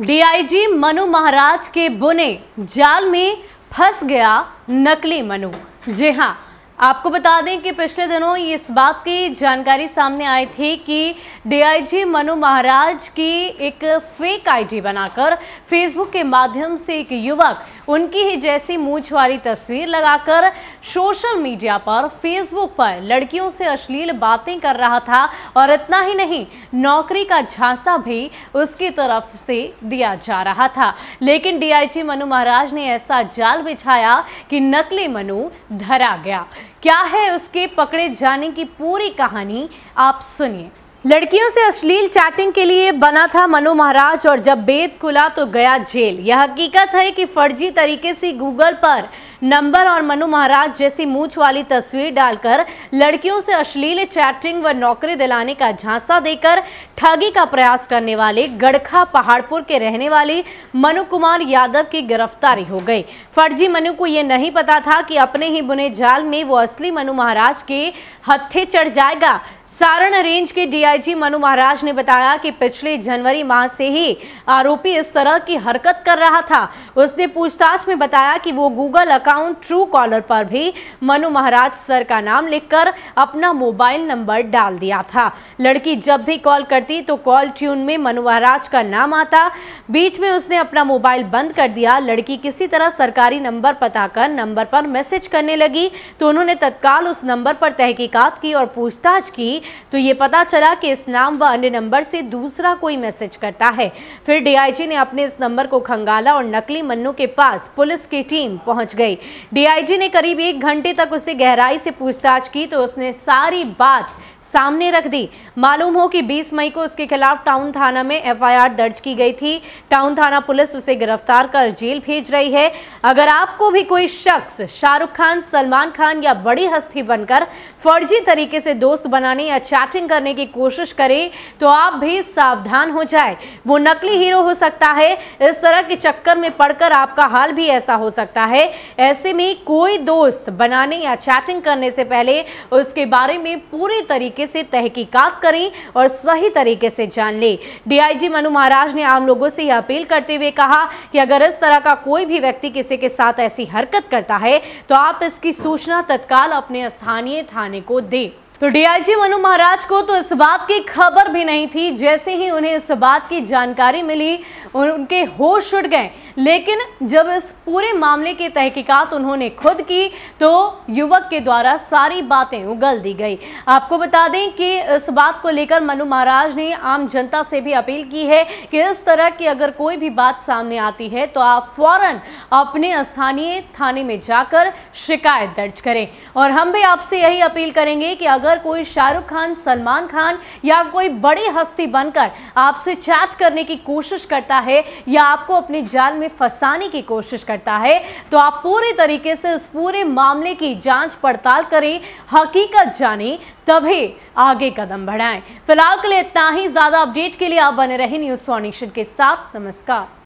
DIG Manu महाराज के बुने जाल में फंस गया नकली मनु जी हाँ आपको बता दें कि पिछले दिनों इस बात की जानकारी सामने आई थी कि डीआईजी मनु महाराज की एक फेक आईडी बनाकर फेसबुक के माध्यम से एक युवक उनकी ही जैसी मूछ वाली तस्वीर लगाकर सोशल मीडिया पर फेसबुक पर लड़कियों से अश्लील बातें कर रहा था और इतना ही नहीं नौकरी का झांसा भी उसकी तरफ से दिया जा रहा था लेकिन डीआईजी मनु महाराज ने ऐसा जाल बिछाया कि नकली मनु धरा गया क्या है उसके पकड़े जाने की पूरी कहानी आप सुनिए लड़कियों से अश्लील चैटिंग के लिए बना था मनु महाराज और जब बेद खुला तो गया जेल यह हकीकत है कि फर्जी तरीके से गूगल पर नंबर और मनु महाराज जैसी मूछ वाली तस्वीर डालकर लड़कियों से अश्लील चैटिंग व नौकरी दिलाने का झांसा देकर ठगी का प्रयास करने वाले गड़खा पहाड़पुर के रहने वाली मनु कुमार यादव की गिरफ्तारी हो गई फर्जी मनु को यह नहीं पता था कि अपने ही बुने जाल में वो असली मनु महाराज के हत्थे चढ़ जाएगा सारण रेंज के डीआईजी मनु महाराज ने बताया कि पिछले जनवरी माह से ही आरोपी इस तरह की हरकत कर रहा था उसने पूछताछ में बताया कि वो Google account account Truecaller पर भी मनु महाराज सर का नाम लिखकर अपना मोबाइल नंबर डाल दिया था लड़की जब भी कॉल करती तो कॉल ट्यून में मनु महाराज का नाम आता बीच में उसने अपना मोबाइल बंद कर दिया लड़की किसी तरह सरकारी नंबर पता कर नंबर पर मैसेज करने लगी तो उन्होंने तत्काल उस नंबर पर तहकीकात की और पूछताछ की तो ये पता चला कि इस नाम व अन्य नंबर से दूसरा कोई मैसेज करता है फिर डीआईजी ने अपने इस नंबर को खंगाला और नकली मन्नू के पास पुलिस की टीम पहुंच गई डीआईजी ने करीब एक घंटे तक उससे गहराई से पूछताछ की तो उसने सारी बात सामने रख दी मालूम हो कि 20 मई को उसके खिलाफ टाउन थाना में एफआईआर दर्ज की गई थी टाउन थाना पुलिस उसे गिरफ्तार कर जेल भेज रही है अगर आपको भी कोई शख्स शाहरुख खान सलमान खान या बड़ी हस्ती बनकर फर्जी तरीके से दोस्त बनाने या चैटिंग करने की कोशिश करे तो आप भी सावधान हो जाए वो नकली हीरो हो सकता है इस तरह के चक्कर में पड़कर आपका हाल भी ऐसा हो सकता है ऐसे में कोई दोस्त बनाने या चैटिंग करने से पहले उसके बारे में पूरे तरीके से तहकीकात करें और सही तरीके से जान लें डीआईजी मनु महाराज ने आम लोगों से यह अपील करते हुए कहा कि अगर इस तरह का कोई भी व्यक्ति किसी के साथ ऐसी हरकत करता है तो आप इसकी सूचना तत्काल अपने स्थानीय थाने को दें तो डीआईजी मनु महाराज को तो इस बात की खबर भी नहीं थी जैसे ही उन्हें इस बात की जानकारी मिली उनके होश उड़ गए लेकिन जब इस पूरे मामले की तहकीकात उन्होंने खुद की तो युवक के द्वारा सारी बातें उगल दी गई आपको बता दें कि इस बात को लेकर मनु महाराज ने आम जनता से भी अपील की है कि इस तरह की अगर कोई भी बात सामने आती है तो आप फौरन अपने स्थानीय थाने में जाकर शिकायत दर्ज करें और हम भी आपसे यही अपील करेंगे कि अगर अगर कोई शाहरुख खान सलमान खान या कोई बड़ी हस्ती बनकर आपसे चैट करने की कोशिश करता है या आपको अपने जाल में फंसाने की कोशिश करता है तो आप पूरे तरीके से इस पूरे मामले की जांच पड़ताल करें हकीकत जाने तभी आगे कदम बढ़ाएं फिलहाल के लिए इतना ही ज्यादा अपडेट के लिए आप बने रहें न्यूज फॉर्नेशन के साथ नमस्कार